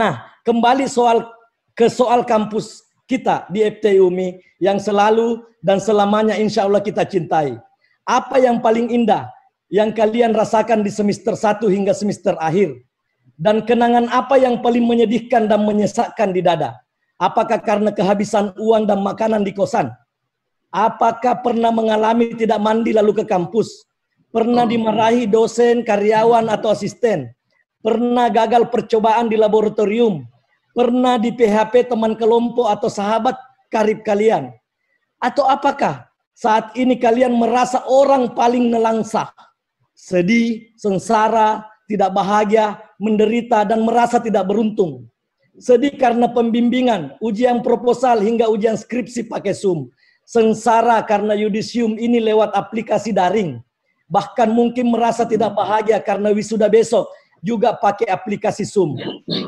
Nah, kembali soal ke soal kampus kita di FTI UMI yang selalu dan selamanya insya Allah kita cintai. Apa yang paling indah yang kalian rasakan di semester 1 hingga semester akhir? Dan kenangan apa yang paling menyedihkan dan menyesakkan di dada? Apakah karena kehabisan uang dan makanan di kosan? Apakah pernah mengalami tidak mandi lalu ke kampus? Pernah dimarahi dosen, karyawan, atau asisten? pernah gagal percobaan di laboratorium, pernah di PHP teman kelompok atau sahabat karib kalian? Atau apakah saat ini kalian merasa orang paling nelangsa, sedih, sengsara, tidak bahagia, menderita, dan merasa tidak beruntung? Sedih karena pembimbingan, ujian proposal hingga ujian skripsi pakai Zoom. Sengsara karena yudisium ini lewat aplikasi daring. Bahkan mungkin merasa tidak bahagia karena wisuda besok juga pakai aplikasi Zoom.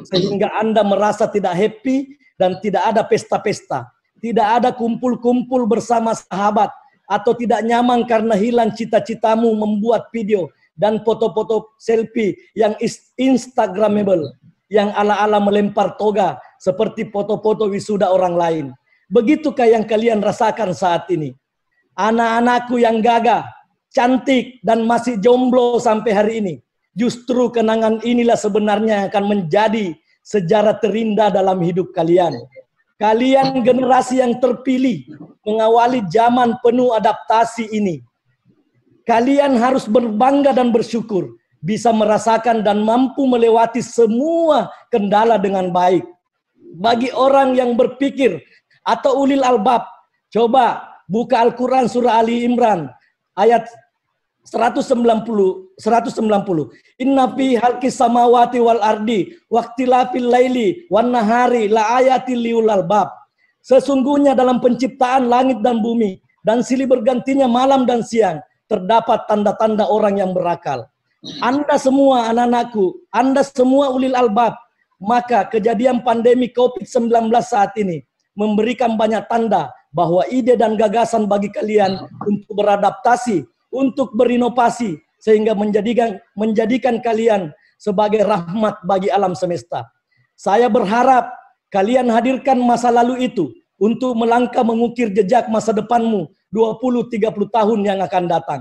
Sehingga Anda merasa tidak happy dan tidak ada pesta-pesta. Tidak ada kumpul-kumpul bersama sahabat atau tidak nyaman karena hilang cita-citamu membuat video dan foto-foto selfie yang instagramable, yang ala-ala melempar toga seperti foto-foto wisuda orang lain. Begitukah yang kalian rasakan saat ini? Anak-anakku yang gagah, cantik, dan masih jomblo sampai hari ini. Justru kenangan inilah sebenarnya yang akan menjadi sejarah terindah dalam hidup kalian. Kalian generasi yang terpilih mengawali zaman penuh adaptasi ini. Kalian harus berbangga dan bersyukur bisa merasakan dan mampu melewati semua kendala dengan baik. Bagi orang yang berpikir atau ulil albab, coba buka Al-Quran surah Ali Imran ayat 190 190 Inna fi halqi samawati wal ardi waqtilafil laili wan nahari la ayatil liul albab Sesungguhnya dalam penciptaan langit dan bumi dan silih bergantinya malam dan siang terdapat tanda-tanda orang yang berakal Anda semua anak-anakku Anda semua ulil albab maka kejadian pandemi Covid-19 saat ini memberikan banyak tanda bahwa ide dan gagasan bagi kalian untuk beradaptasi untuk berinovasi sehingga menjadikan menjadikan kalian sebagai rahmat bagi alam semesta. Saya berharap kalian hadirkan masa lalu itu untuk melangkah mengukir jejak masa depanmu 20 30 tahun yang akan datang.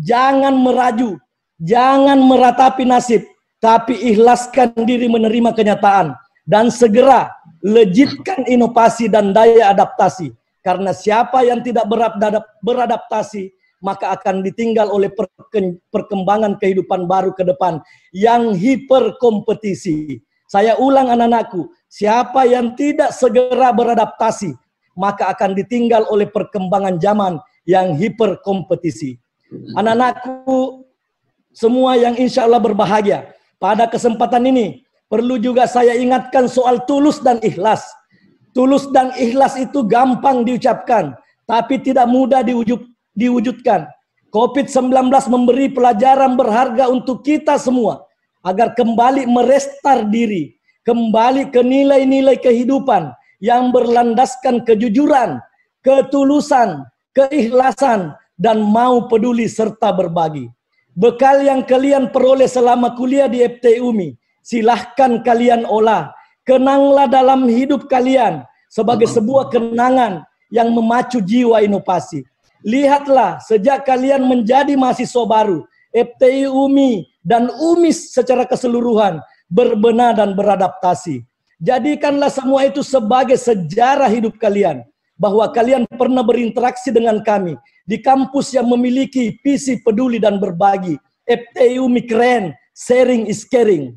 Jangan meraju, jangan meratapi nasib, tapi ikhlaskan diri menerima kenyataan dan segera lejitkan inovasi dan daya adaptasi. Karena siapa yang tidak beradaptasi maka akan ditinggal oleh perkembangan kehidupan baru ke depan yang hiperkompetisi. Saya ulang anak-anakku, siapa yang tidak segera beradaptasi, maka akan ditinggal oleh perkembangan zaman yang hiperkompetisi. Anak-anakku, semua yang insya Allah berbahagia, pada kesempatan ini, perlu juga saya ingatkan soal tulus dan ikhlas. Tulus dan ikhlas itu gampang diucapkan, tapi tidak mudah diwujudkan diwujudkan. COVID-19 memberi pelajaran berharga untuk kita semua agar kembali merestar diri, kembali ke nilai-nilai kehidupan yang berlandaskan kejujuran, ketulusan, keikhlasan, dan mau peduli serta berbagi. Bekal yang kalian peroleh selama kuliah di FT UMI, silahkan kalian olah. Kenanglah dalam hidup kalian sebagai sebuah kenangan yang memacu jiwa inovasi. Lihatlah sejak kalian menjadi mahasiswa baru, FTI UMI dan UMIS secara keseluruhan berbenah dan beradaptasi. Jadikanlah semua itu sebagai sejarah hidup kalian bahwa kalian pernah berinteraksi dengan kami di kampus yang memiliki visi peduli dan berbagi. UMI keren sharing is caring.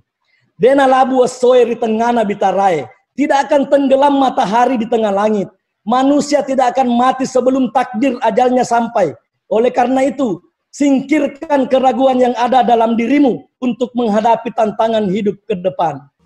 Dena labu asoe di tengana bitarae. Tidak akan tenggelam matahari di tengah langit. Manusia tidak akan mati sebelum takdir ajalnya sampai. Oleh karena itu, singkirkan keraguan yang ada dalam dirimu untuk menghadapi tantangan hidup ke depan.